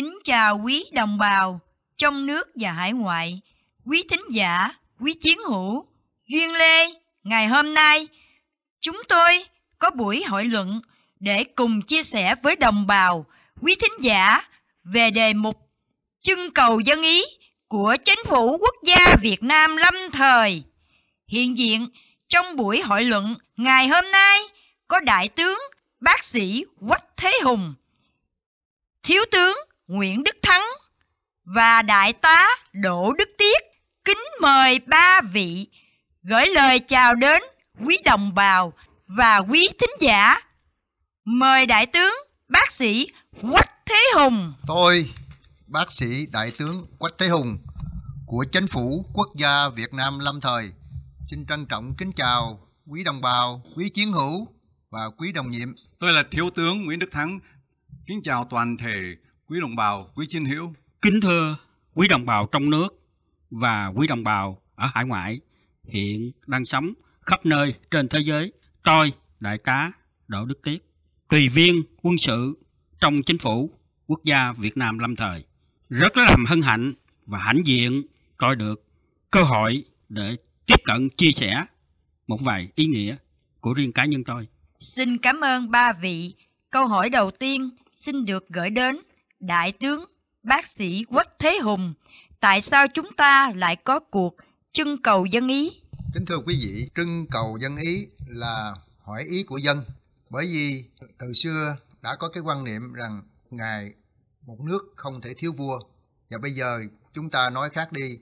Kính chào quý đồng bào trong nước và hải ngoại, quý thính giả, quý chiến hữu. Duyên Lê, ngày hôm nay chúng tôi có buổi hội luận để cùng chia sẻ với đồng bào, quý thính giả về đề mục Trưng cầu dân ý của Chính phủ Quốc gia Việt Nam lâm thời. Hiện diện trong buổi hội luận ngày hôm nay có Đại tướng Bác sĩ Quách Thế Hùng, Thiếu tướng Nguyễn Đức Thắng và Đại tá Đỗ Đức Tiết kính mời ba vị gửi lời chào đến quý đồng bào và quý thính giả. Mời Đại tướng Bác sĩ Quách Thế Hùng. Tôi, Bác sĩ Đại tướng Quách Thế Hùng của Chính phủ Quốc gia Việt Nam lâm thời xin trân trọng kính chào quý đồng bào, quý chiến hữu và quý đồng nhiệm. Tôi là Thiếu tướng Nguyễn Đức Thắng, kính chào toàn thể quý đồng bào, quý chiến hữu. Kính thưa quý đồng bào trong nước và quý đồng bào ở hải ngoại hiện đang sống khắp nơi trên thế giới. Tôi, đại tá Đỗ Đức Tiết, tùy viên quân sự trong chính phủ quốc gia Việt Nam lâm thời. Rất là làm hân hạnh và hãnh diện tôi được cơ hội để tiếp cận chia sẻ một vài ý nghĩa của riêng cá nhân tôi. Xin cảm ơn ba vị. Câu hỏi đầu tiên xin được gửi đến Đại tướng bác sĩ Quách Thế Hùng, tại sao chúng ta lại có cuộc trưng cầu dân ý? Kính thưa quý vị, trưng cầu dân ý là hỏi ý của dân. Bởi vì từ xưa đã có cái quan niệm rằng ngài một nước không thể thiếu vua. Và bây giờ chúng ta nói khác đi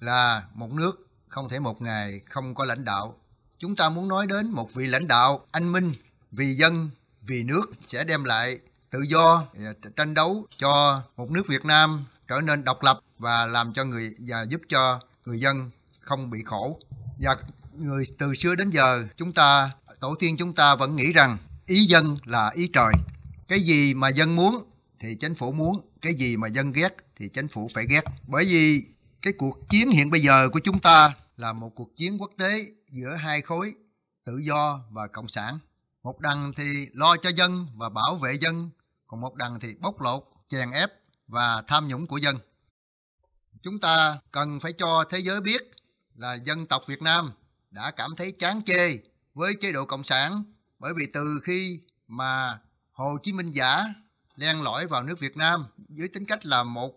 là một nước không thể một ngày không có lãnh đạo. Chúng ta muốn nói đến một vị lãnh đạo anh minh vì dân, vì nước sẽ đem lại tự do à, tranh đấu cho một nước Việt Nam trở nên độc lập và làm cho người và giúp cho người dân không bị khổ. Và người từ xưa đến giờ chúng ta tổ tiên chúng ta vẫn nghĩ rằng ý dân là ý trời. Cái gì mà dân muốn thì chính phủ muốn, cái gì mà dân ghét thì chính phủ phải ghét. Bởi vì cái cuộc chiến hiện bây giờ của chúng ta là một cuộc chiến quốc tế giữa hai khối tự do và cộng sản. Một đằng thì lo cho dân và bảo vệ dân còn một đằng thì bóc lột, chèn ép và tham nhũng của dân. Chúng ta cần phải cho thế giới biết là dân tộc Việt Nam đã cảm thấy chán chê với chế độ cộng sản bởi vì từ khi mà Hồ Chí Minh giả len lỏi vào nước Việt Nam dưới tính cách là một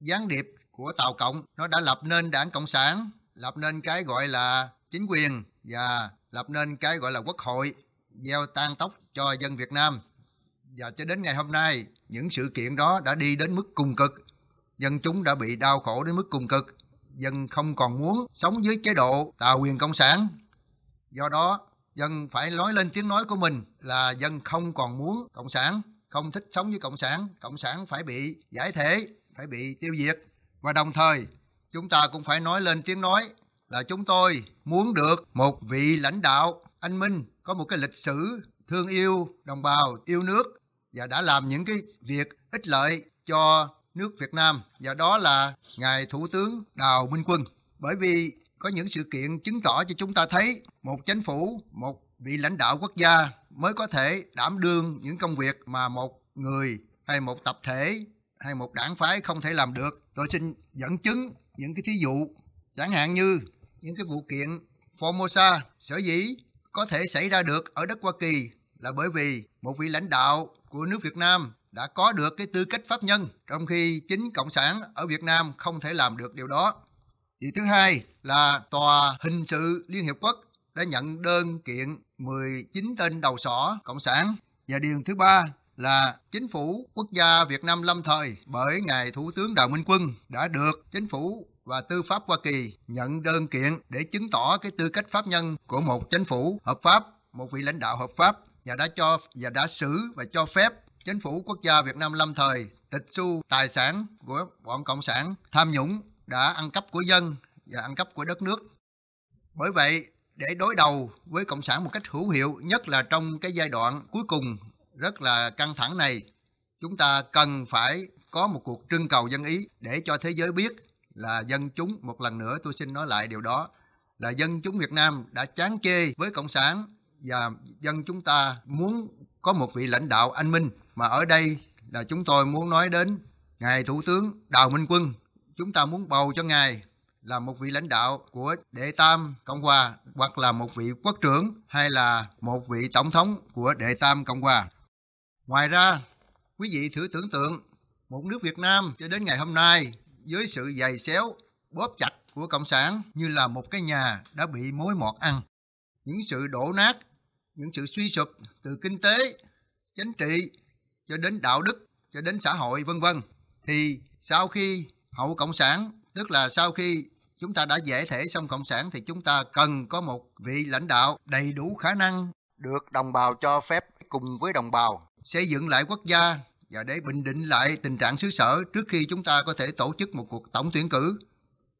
gián điệp của Tàu Cộng, nó đã lập nên đảng Cộng sản, lập nên cái gọi là chính quyền và lập nên cái gọi là quốc hội gieo tan tóc cho dân Việt Nam và cho đến ngày hôm nay, những sự kiện đó đã đi đến mức cùng cực. Dân chúng đã bị đau khổ đến mức cùng cực. Dân không còn muốn sống dưới chế độ tà quyền cộng sản. Do đó, dân phải nói lên tiếng nói của mình là dân không còn muốn cộng sản, không thích sống với cộng sản. Cộng sản phải bị giải thể, phải bị tiêu diệt. Và đồng thời, chúng ta cũng phải nói lên tiếng nói là chúng tôi muốn được một vị lãnh đạo anh minh có một cái lịch sử thương yêu đồng bào yêu nước và đã làm những cái việc ích lợi cho nước Việt Nam và đó là ngài Thủ tướng Đào Minh Quân. Bởi vì có những sự kiện chứng tỏ cho chúng ta thấy một chính phủ, một vị lãnh đạo quốc gia mới có thể đảm đương những công việc mà một người hay một tập thể hay một đảng phái không thể làm được. Tôi xin dẫn chứng những cái thí dụ chẳng hạn như những cái vụ kiện Formosa sở dĩ có thể xảy ra được ở đất Hoa Kỳ là bởi vì một vị lãnh đạo của nước Việt Nam đã có được cái tư cách pháp nhân, trong khi chính Cộng sản ở Việt Nam không thể làm được điều đó. Điều thứ hai là Tòa Hình sự Liên Hiệp Quốc đã nhận đơn kiện 19 tên đầu sỏ Cộng sản. Và điều thứ ba là chính phủ quốc gia Việt Nam lâm thời bởi Ngài Thủ tướng Đào Minh Quân đã được chính phủ và tư pháp Hoa Kỳ nhận đơn kiện để chứng tỏ cái tư cách pháp nhân của một chính phủ hợp pháp, một vị lãnh đạo hợp pháp và đã cho và đã xử và cho phép chính phủ quốc gia Việt Nam lâm thời tịch thu tài sản của bọn cộng sản tham nhũng đã ăn cắp của dân và ăn cắp của đất nước. Bởi vậy, để đối đầu với cộng sản một cách hữu hiệu, nhất là trong cái giai đoạn cuối cùng rất là căng thẳng này, chúng ta cần phải có một cuộc trưng cầu dân ý để cho thế giới biết là dân chúng một lần nữa tôi xin nói lại điều đó là dân chúng Việt Nam đã chán chê với cộng sản và dân chúng ta muốn có một vị lãnh đạo anh minh mà ở đây là chúng tôi muốn nói đến ngài thủ tướng Đào Minh Quân. Chúng ta muốn bầu cho ngài là một vị lãnh đạo của đệ tam cộng hòa hoặc là một vị quốc trưởng hay là một vị tổng thống của đệ tam cộng hòa. Ngoài ra, quý vị thử tưởng tượng một nước Việt Nam cho đến ngày hôm nay dưới sự dày xéo, bóp chặt của cộng sản như là một cái nhà đã bị mối mọt ăn. Những sự đổ nát những sự suy sụp từ kinh tế, chính trị cho đến đạo đức, cho đến xã hội vân vân thì sau khi hậu cộng sản, tức là sau khi chúng ta đã giải thể xong cộng sản thì chúng ta cần có một vị lãnh đạo đầy đủ khả năng được đồng bào cho phép cùng với đồng bào xây dựng lại quốc gia và để bình định lại tình trạng xứ sở trước khi chúng ta có thể tổ chức một cuộc tổng tuyển cử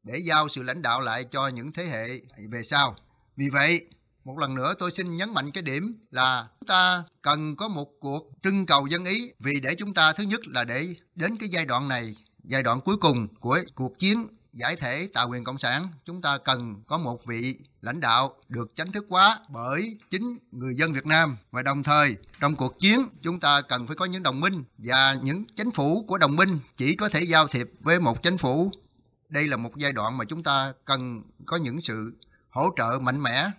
để giao sự lãnh đạo lại cho những thế hệ về sau. Vì vậy, một lần nữa tôi xin nhấn mạnh cái điểm là chúng ta cần có một cuộc trưng cầu dân ý vì để chúng ta thứ nhất là để đến cái giai đoạn này giai đoạn cuối cùng của cuộc chiến giải thể tà quyền cộng sản chúng ta cần có một vị lãnh đạo được chánh thức hóa bởi chính người dân Việt Nam và đồng thời trong cuộc chiến chúng ta cần phải có những đồng minh và những chính phủ của đồng minh chỉ có thể giao thiệp với một chính phủ đây là một giai đoạn mà chúng ta cần có những sự hỗ trợ mạnh mẽ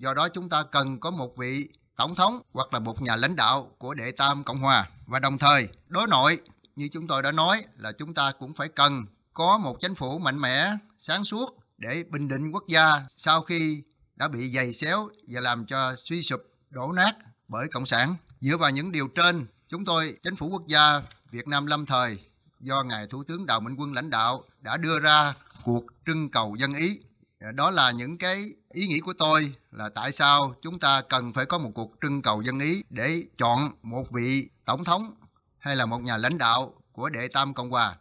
Do đó chúng ta cần có một vị tổng thống hoặc là một nhà lãnh đạo của đệ tam Cộng hòa. Và đồng thời, đối nội, như chúng tôi đã nói là chúng ta cũng phải cần có một chính phủ mạnh mẽ, sáng suốt để bình định quốc gia sau khi đã bị giày xéo và làm cho suy sụp, đổ nát bởi Cộng sản. Dựa vào những điều trên, chúng tôi, chính phủ quốc gia Việt Nam lâm thời do Ngài Thủ tướng Đào Minh Quân lãnh đạo đã đưa ra cuộc trưng cầu dân ý Ờ, đó là những cái ý nghĩ của tôi là tại sao chúng ta cần phải có một cuộc trưng cầu dân ý để chọn một vị tổng thống hay là một nhà lãnh đạo của đệ tam cộng hòa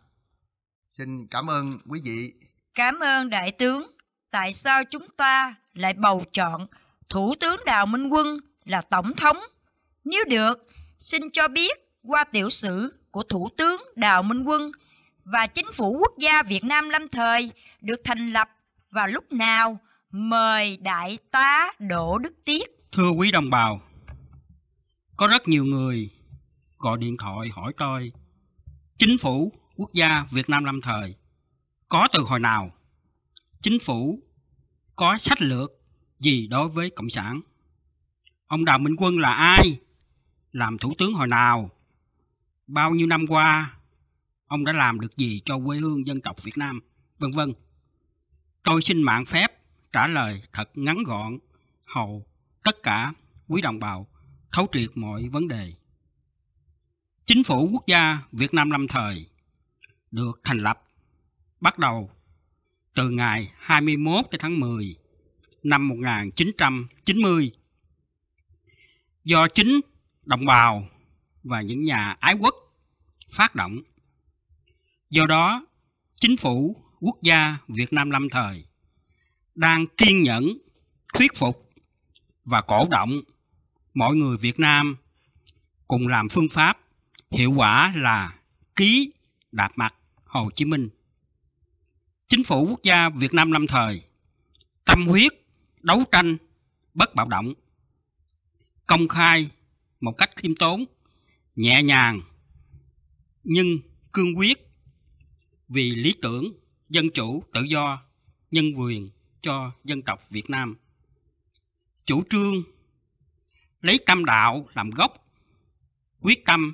xin cảm ơn quý vị cảm ơn đại tướng tại sao chúng ta lại bầu chọn thủ tướng đào minh quân là tổng thống nếu được xin cho biết qua tiểu sử của thủ tướng đào minh quân và chính phủ quốc gia việt nam lâm thời được thành lập và lúc nào. Mời Đại tá Đỗ Đức Tiết. Thưa quý đồng bào, có rất nhiều người gọi điện thoại hỏi tôi chính phủ quốc gia Việt Nam lâm thời có từ hồi nào? Chính phủ có sách lược gì đối với Cộng sản? Ông Đào Minh Quân là ai? Làm thủ tướng hồi nào? Bao nhiêu năm qua ông đã làm được gì cho quê hương dân tộc Việt Nam? Vân vân. Tôi xin mạng phép trả lời thật ngắn gọn, hầu tất cả quý đồng bào thấu triệt mọi vấn đề. Chính phủ quốc gia Việt Nam lâm thời được thành lập bắt đầu từ ngày 21 tháng 10 năm 1990 do chính đồng bào và những nhà ái quốc phát động. Do đó, chính phủ quốc gia Việt Nam lâm thời đang kiên nhẫn, thuyết phục và cổ động mọi người Việt Nam cùng làm phương pháp hiệu quả là ký đạp mặt Hồ Chí Minh. Chính phủ quốc gia Việt Nam lâm thời tâm huyết đấu tranh bất bạo động công khai một cách khiêm tốn nhẹ nhàng nhưng cương quyết vì lý tưởng dân chủ, tự do, nhân quyền cho dân tộc Việt Nam. Chủ trương lấy tâm đạo làm gốc, quyết tâm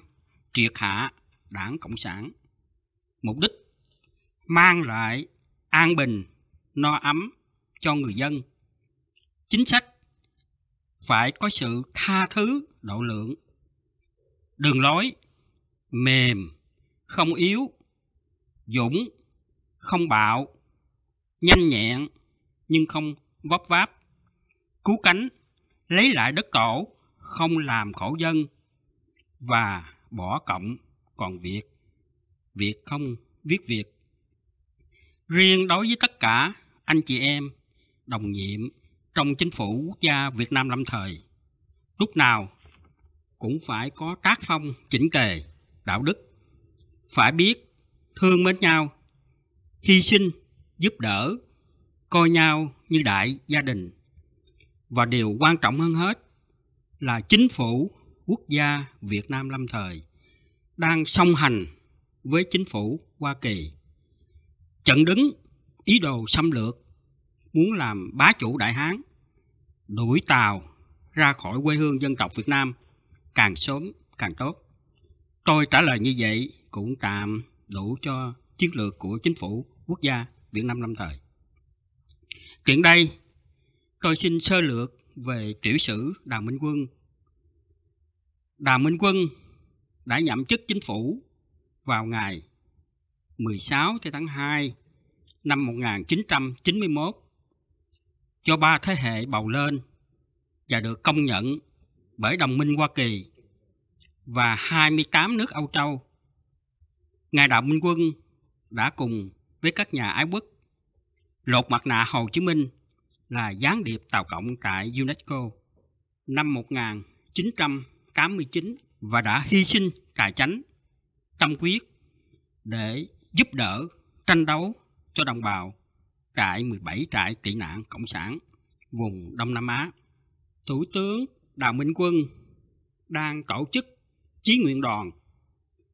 triệt hạ đảng Cộng sản. Mục đích mang lại an bình, no ấm cho người dân. Chính sách phải có sự tha thứ độ lượng. Đường lối mềm, không yếu, dũng không bạo, nhanh nhẹn nhưng không vấp váp, cứu cánh, lấy lại đất tổ, không làm khổ dân và bỏ cộng còn việc, việc không viết việc. Riêng đối với tất cả anh chị em, đồng nhiệm trong chính phủ quốc gia Việt Nam lâm thời, lúc nào cũng phải có tác phong chỉnh tề, đạo đức, phải biết thương mến nhau, hy sinh, giúp đỡ, coi nhau như đại gia đình. Và điều quan trọng hơn hết là chính phủ quốc gia Việt Nam lâm thời đang song hành với chính phủ Hoa Kỳ. Chận đứng ý đồ xâm lược, muốn làm bá chủ Đại Hán, đuổi Tàu ra khỏi quê hương dân tộc Việt Nam càng sớm càng tốt. Tôi trả lời như vậy cũng tạm đủ cho chiến lược của chính phủ quốc gia Việt Nam lâm thời. Tiện đây, tôi xin sơ lược về tiểu sử Đào Minh Quân. Đào Minh Quân đã nhậm chức chính phủ vào ngày 16 tháng 2 năm 1991 cho ba thế hệ bầu lên và được công nhận bởi đồng minh Hoa Kỳ và 28 nước Âu Châu. Ngài Đạo Minh Quân đã cùng với các nhà ái quốc. Lột mặt nạ Hồ Chí Minh là gián điệp Tàu Cộng tại UNESCO năm 1989 và đã hy sinh cài chánh, tâm quyết để giúp đỡ tranh đấu cho đồng bào tại 17 trại tị nạn Cộng sản vùng Đông Nam Á. Thủ tướng Đào Minh Quân đang tổ chức chí nguyện đoàn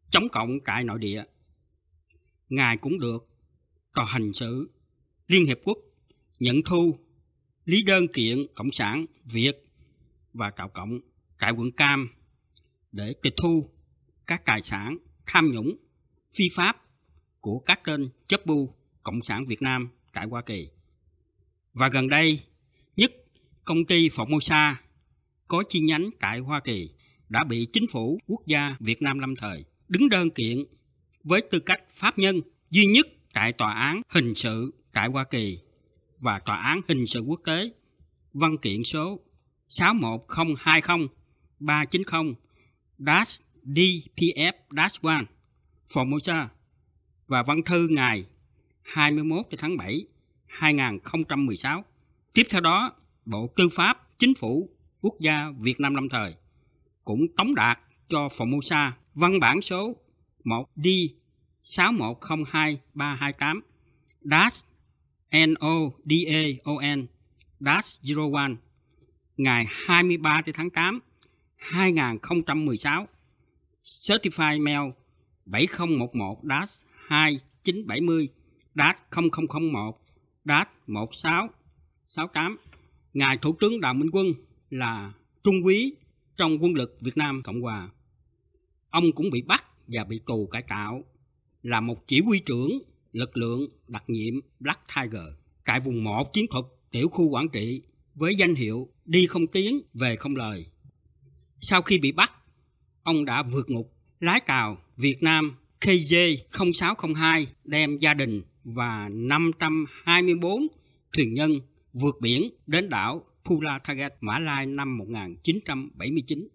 chống cộng tại nội địa. Ngài cũng được tòa hành sự Liên Hiệp Quốc nhận thu lý đơn kiện Cộng sản Việt và Trạo Cộng tại quận Cam để tịch thu các tài sản tham nhũng phi pháp của các tên chấp bu Cộng sản Việt Nam tại Hoa Kỳ. Và gần đây nhất công ty Formosa có chi nhánh tại Hoa Kỳ đã bị chính phủ quốc gia Việt Nam lâm thời đứng đơn kiện với tư cách pháp nhân duy nhất tại Tòa án Hình sự tại Hoa Kỳ và Tòa án Hình sự Quốc tế, văn kiện số 61020-390-DPF-1 Formosa và văn thư ngày 21 tháng 7 2016. Tiếp theo đó, Bộ Tư pháp Chính phủ Quốc gia Việt Nam lâm thời cũng tống đạt cho Formosa văn bản số 1 d 6102328 dash n o o d a n dash 01 ngày 23 tháng 8 2016 Certified Mail 7011 dash 2970 dash 0001 dash 1668 Ngài Thủ tướng Đào Minh Quân là Trung úy trong quân lực Việt Nam Cộng Hòa. Ông cũng bị bắt và bị tù cải tạo là một chỉ huy trưởng lực lượng đặc nhiệm Black Tiger tại vùng 1 chiến thuật tiểu khu quản Trị với danh hiệu đi không tiếng về không lời. Sau khi bị bắt, ông đã vượt ngục lái tàu Việt Nam KJ0602 đem gia đình và 524 thuyền nhân vượt biển đến đảo Pula Thagat, Mã Lai năm 1979.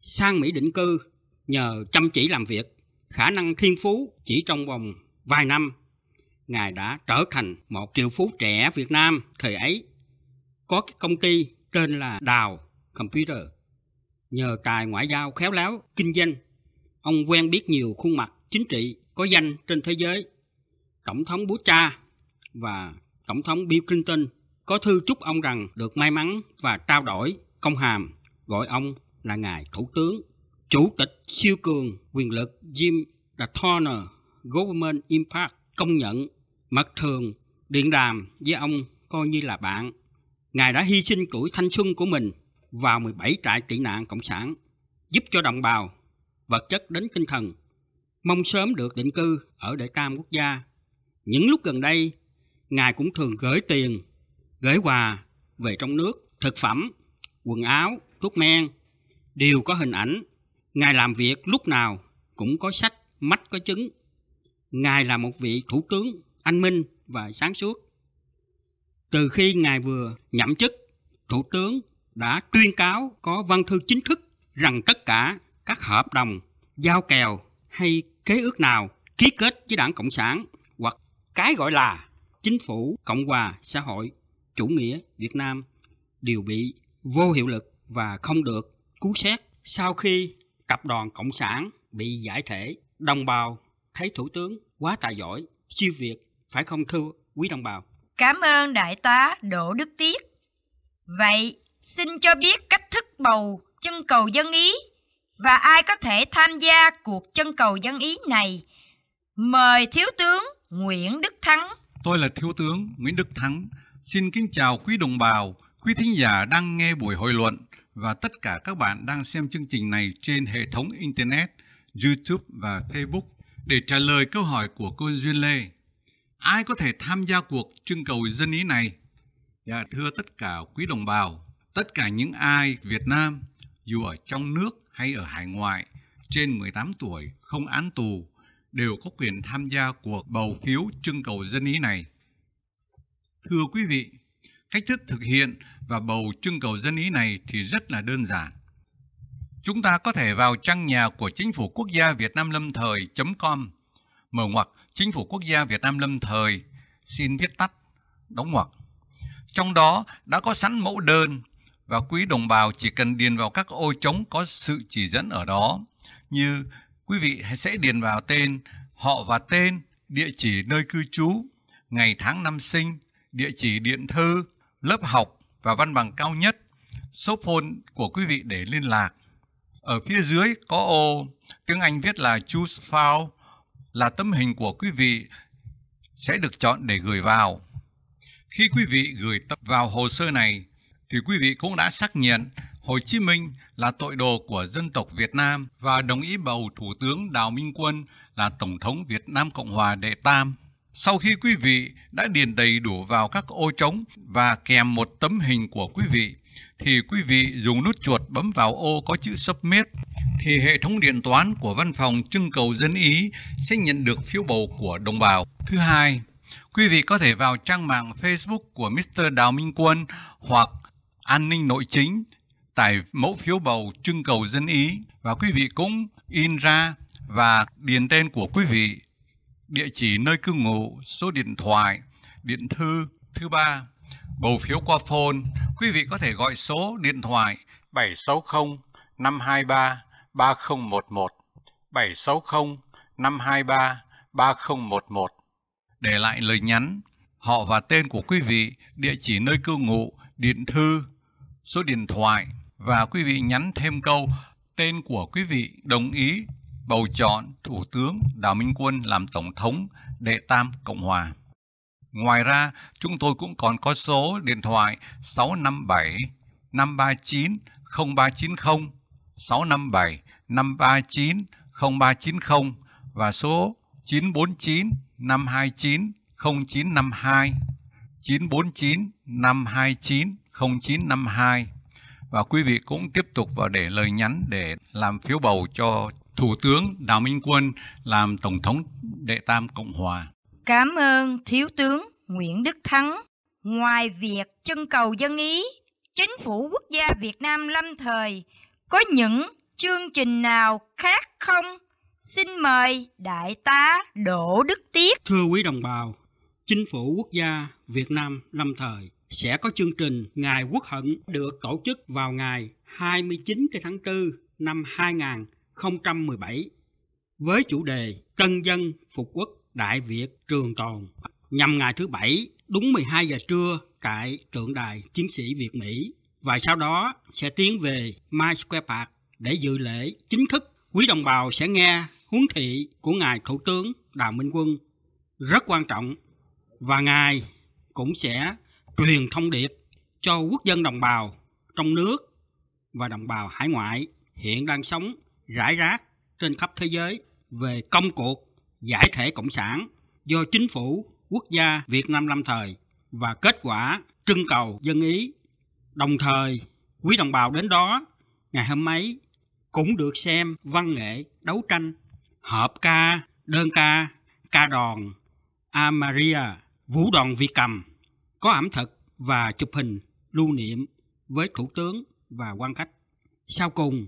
Sang Mỹ định cư nhờ chăm chỉ làm việc khả năng thiên phú chỉ trong vòng vài năm, Ngài đã trở thành một triệu phú trẻ Việt Nam thời ấy. Có công ty tên là Đào Computer. Nhờ tài ngoại giao khéo léo, kinh doanh, ông quen biết nhiều khuôn mặt chính trị có danh trên thế giới. Tổng thống Bush cha và Tổng thống Bill Clinton có thư chúc ông rằng được may mắn và trao đổi công hàm gọi ông là Ngài Thủ tướng Chủ tịch siêu cường quyền lực Jim Dathorner Government Impact công nhận mặt thường điện đàm với ông coi như là bạn. Ngài đã hy sinh tuổi thanh xuân của mình vào 17 trại tị nạn Cộng sản, giúp cho đồng bào, vật chất đến tinh thần, mong sớm được định cư ở Đại Tam Quốc gia. Những lúc gần đây, Ngài cũng thường gửi tiền, gửi quà về trong nước, thực phẩm, quần áo, thuốc men, đều có hình ảnh Ngài làm việc lúc nào cũng có sách, mắt có chứng. Ngài là một vị thủ tướng anh minh và sáng suốt. Từ khi Ngài vừa nhậm chức, Thủ tướng đã tuyên cáo có văn thư chính thức rằng tất cả các hợp đồng, giao kèo hay kế ước nào ký kết với đảng Cộng sản hoặc cái gọi là chính phủ Cộng hòa xã hội chủ nghĩa Việt Nam đều bị vô hiệu lực và không được cứu xét sau khi tập đoàn Cộng sản bị giải thể, đồng bào thấy thủ tướng quá tài giỏi, siêu việt, phải không thưa quý đồng bào? Cảm ơn Đại tá Đỗ Đức Tiết. Vậy, xin cho biết cách thức bầu chân cầu dân Ý và ai có thể tham gia cuộc chân cầu dân Ý này. Mời Thiếu tướng Nguyễn Đức Thắng. Tôi là Thiếu tướng Nguyễn Đức Thắng. Xin kính chào quý đồng bào, quý thính giả đang nghe buổi hội luận và tất cả các bạn đang xem chương trình này trên hệ thống Internet, YouTube và Facebook để trả lời câu hỏi của cô Duyên Lê. Ai có thể tham gia cuộc trưng cầu dân ý này? Dạ, thưa tất cả quý đồng bào, tất cả những ai Việt Nam, dù ở trong nước hay ở hải ngoại, trên 18 tuổi, không án tù, đều có quyền tham gia cuộc bầu phiếu trưng cầu dân ý này. Thưa quý vị, Cách thức thực hiện và bầu trưng cầu dân ý này thì rất là đơn giản. Chúng ta có thể vào trang nhà của Chính phủ Quốc gia Việt Nam lâm thời.com, mở ngoặc Chính phủ Quốc gia Việt Nam lâm thời, xin viết tắt, đóng ngoặc. Trong đó đã có sẵn mẫu đơn và quý đồng bào chỉ cần điền vào các ô trống có sự chỉ dẫn ở đó như quý vị sẽ điền vào tên, họ và tên, địa chỉ nơi cư trú, ngày tháng năm sinh, địa chỉ điện thư, lớp học và văn bằng cao nhất, số phone của quý vị để liên lạc. Ở phía dưới có ô tiếng Anh viết là Choose File là tấm hình của quý vị sẽ được chọn để gửi vào. Khi quý vị gửi tập vào hồ sơ này, thì quý vị cũng đã xác nhận Hồ Chí Minh là tội đồ của dân tộc Việt Nam và đồng ý bầu Thủ tướng Đào Minh Quân là Tổng thống Việt Nam Cộng hòa đệ tam. Sau khi quý vị đã điền đầy đủ vào các ô trống và kèm một tấm hình của quý vị, thì quý vị dùng nút chuột bấm vào ô có chữ Submit, thì hệ thống điện toán của văn phòng trưng cầu dân ý sẽ nhận được phiếu bầu của đồng bào. Thứ hai, quý vị có thể vào trang mạng Facebook của Mr. Đào Minh Quân hoặc An ninh Nội chính tải mẫu phiếu bầu trưng cầu dân ý và quý vị cũng in ra và điền tên của quý vị địa chỉ nơi cư ngụ, số điện thoại, điện thư. Thứ ba, bầu phiếu qua phone, quý vị có thể gọi số điện thoại 760 523 3011 760 523 3011 để lại lời nhắn, họ và tên của quý vị, địa chỉ nơi cư ngụ, điện thư, số điện thoại và quý vị nhắn thêm câu tên của quý vị đồng ý bầu chọn Thủ tướng Đào Minh Quân làm Tổng thống Đệ Tam Cộng Hòa. Ngoài ra, chúng tôi cũng còn có số điện thoại 657 539 0390, 657 539 0390 và số 949 529 0952, 949 529 0952 và quý vị cũng tiếp tục vào để lời nhắn để làm phiếu bầu cho Thủ tướng Đào Minh Quân làm Tổng thống Đệ Tam Cộng Hòa. Cảm ơn Thiếu tướng Nguyễn Đức Thắng. Ngoài việc trưng cầu dân ý, chính phủ quốc gia Việt Nam lâm thời có những chương trình nào khác không? Xin mời Đại tá Đỗ Đức Tiết. Thưa quý đồng bào, Chính phủ quốc gia Việt Nam lâm thời sẽ có chương trình Ngày Quốc Hận được tổ chức vào ngày 29 tháng 4 năm 2000 2017 với chủ đề "cân dân phục quốc Đại Việt trường tồn nhằm ngày thứ Bảy đúng 12 giờ trưa tại tượng đài chiến sĩ Việt Mỹ và sau đó sẽ tiến về Mai Square Park để dự lễ chính thức. Quý đồng bào sẽ nghe huấn thị của Ngài Thủ tướng Đào Minh Quân rất quan trọng và Ngài cũng sẽ truyền thông điệp cho quốc dân đồng bào trong nước và đồng bào hải ngoại hiện đang sống rải rác trên khắp thế giới về công cuộc giải thể cộng sản do chính phủ quốc gia Việt Nam lâm thời và kết quả trưng cầu dân ý. Đồng thời, quý đồng bào đến đó ngày hôm ấy cũng được xem văn nghệ đấu tranh hợp ca, đơn ca, ca đòn, Amaria, vũ đoàn vi cầm, có ẩm thực và chụp hình lưu niệm với thủ tướng và quan khách. Sau cùng,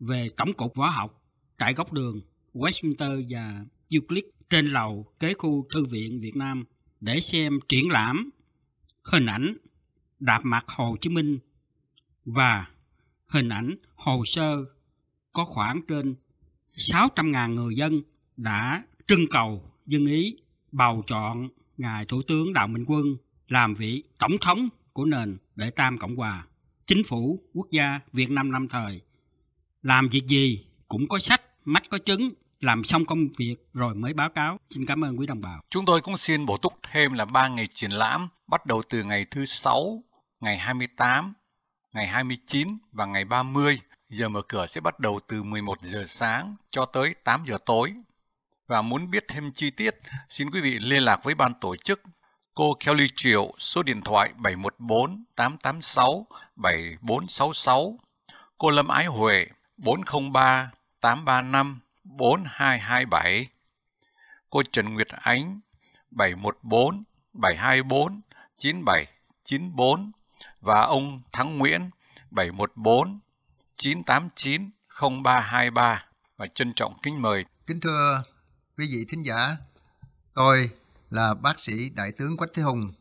về Tổng cục Võ học tại góc đường Westminster và Euclid trên lầu kế khu Thư viện Việt Nam để xem triển lãm hình ảnh đạp mặt Hồ Chí Minh và hình ảnh hồ sơ có khoảng trên 600.000 người dân đã trưng cầu dân ý bầu chọn ngài Thủ tướng Đào Minh Quân làm vị tổng thống của nền Đệ Tam Cộng hòa, chính phủ quốc gia Việt Nam lâm thời làm việc gì cũng có sách, mắt có chứng, làm xong công việc rồi mới báo cáo. Xin cảm ơn quý đồng bào. Chúng tôi cũng xin bổ túc thêm là 3 ngày triển lãm bắt đầu từ ngày thứ sáu ngày 28, ngày 29 và ngày 30. Giờ mở cửa sẽ bắt đầu từ 11 giờ sáng cho tới 8 giờ tối. Và muốn biết thêm chi tiết, xin quý vị liên lạc với ban tổ chức Cô Kelly Triệu, số điện thoại 714 886 7466. Cô Lâm Ái Huệ, 403 835 4227. Cô Trần Nguyệt Ánh 714 724 9794 và ông Thắng Nguyễn 714 989 0323 và trân trọng kính mời. Kính thưa quý vị thính giả, tôi là bác sĩ Đại tướng Quách Thế Hùng,